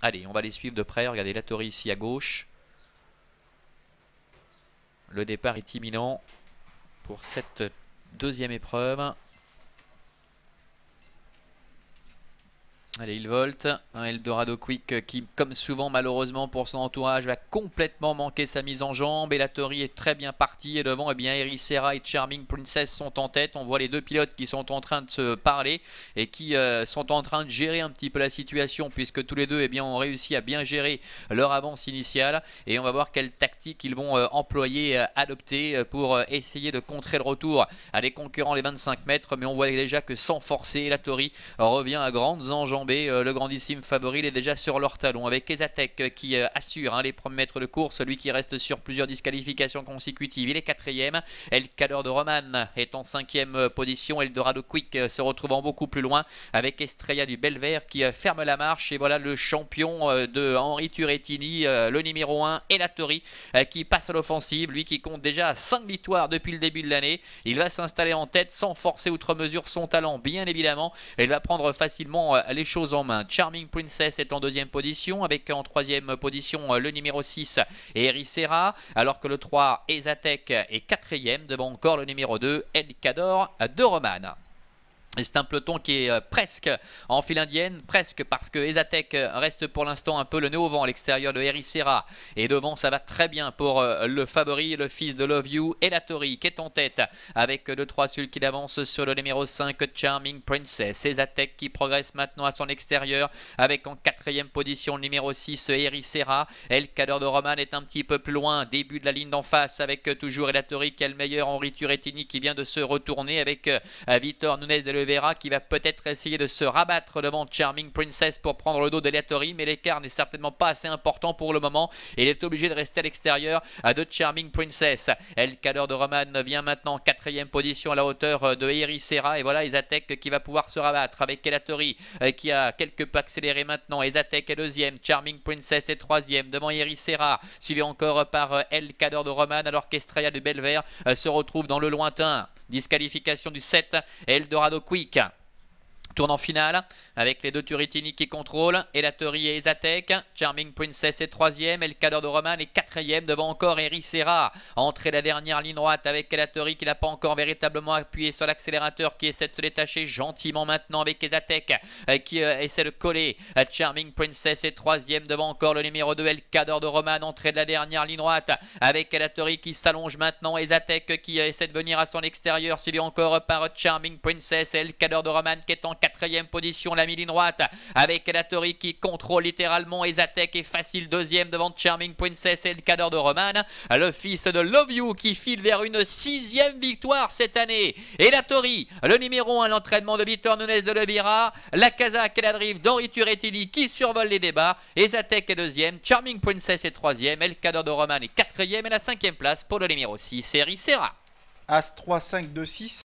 Allez, on va les suivre de près. Regardez la Tori ici à gauche. Le départ est imminent pour cette deuxième épreuve. Allez, il volte. Un Eldorado Quick qui, comme souvent, malheureusement pour son entourage, va complètement manquer sa mise en jambe. et la Tori est très bien partie Et devant, eh bien, Ericera et Charming Princess sont en tête. On voit les deux pilotes qui sont en train de se parler et qui euh, sont en train de gérer un petit peu la situation puisque tous les deux eh bien, ont réussi à bien gérer leur avance initiale. Et on va voir quelle tactique ils vont euh, employer, euh, adopter pour essayer de contrer le retour à des concurrents les 25 mètres. Mais on voit déjà que sans forcer, la Tori revient à grandes enjambes euh, le grandissime favori, il est déjà sur leur talon avec Ezatec euh, qui euh, assure hein, les premiers mètres de course, lui qui reste sur plusieurs disqualifications consécutives. Il est quatrième. El Calor de Roman est en cinquième position. Eldorado Quick se retrouvant beaucoup plus loin avec Estrella du Belvert qui ferme la marche. Et voilà le champion de Henri Turettini, le numéro 1, Elatori, qui passe à l'offensive. Lui qui compte déjà 5 victoires depuis le début de l'année. Il va s'installer en tête sans forcer outre mesure son talent, bien évidemment. Il va prendre facilement les choses en main. Charming Princess est en deuxième position, avec en troisième position euh, le numéro 6 Ericera, alors que le 3 Ezatec est quatrième, devant encore le numéro 2 El Cador de Romane c'est un peloton qui est euh, presque en file indienne, presque parce que Ezatec euh, reste pour l'instant un peu le nez au vent à l'extérieur de Hericera. Et devant, ça va très bien pour euh, le favori, le fils de Love You, Elatori, qui est en tête avec 2-3 celui qui avance sur le numéro 5, Charming Princess. Ezatec qui progresse maintenant à son extérieur avec en quatrième position le numéro 6, Hericera. El Cador de Roman est un petit peu plus loin, début de la ligne d'en face avec toujours Elatori qui est le meilleur, Henri Turetini qui vient de se retourner avec Victor Nunes de qui va peut-être essayer de se rabattre devant Charming Princess pour prendre le dos d'Elatory, mais l'écart n'est certainement pas assez important pour le moment. Et il est obligé de rester à l'extérieur euh, de Charming Princess. El Cador de Roman vient maintenant quatrième position à la hauteur euh, de Serra. Et voilà Ezatek qui va pouvoir se rabattre avec Elatory euh, qui a quelque peu accéléré maintenant. Ezatek est deuxième, Charming Princess est troisième devant Serra. suivi encore par El Cador de Roman alors qu'Estrella de Belver se retrouve dans le lointain. Disqualification du 7, Eldorado Quick tourne en finale avec les deux Turitini qui contrôlent, Elatori et zatek Charming Princess est troisième, El Cador de Roman est quatrième devant encore eric serra Entrée la dernière ligne droite avec Elatori qui n'a pas encore véritablement appuyé sur l'accélérateur qui essaie de se détacher gentiment maintenant avec zatek euh, qui euh, essaie de coller. Euh, Charming Princess est troisième devant encore le numéro 2 El Cador de Roman. Entrée de la dernière ligne droite avec Elatori qui s'allonge maintenant. zatek qui essaie de venir à son extérieur suivi encore par Charming Princess. El Cador de Roman qui est en Quatrième position, la miline droite avec Elatori qui contrôle littéralement Ezatec et facile deuxième devant Charming Princess et le cadre de Roman. Le fils de Love You qui file vers une sixième victoire cette année. Elatori, le numéro 1 l'entraînement de Victor Nunes de Levira. La casa et la d'Henri Turetelli qui survole les débats. Ezatec est deuxième, Charming Princess est troisième, El Cador de Roman est quatrième et la cinquième place pour le numéro 6, Série Serra. As 3, 5, 2, 6.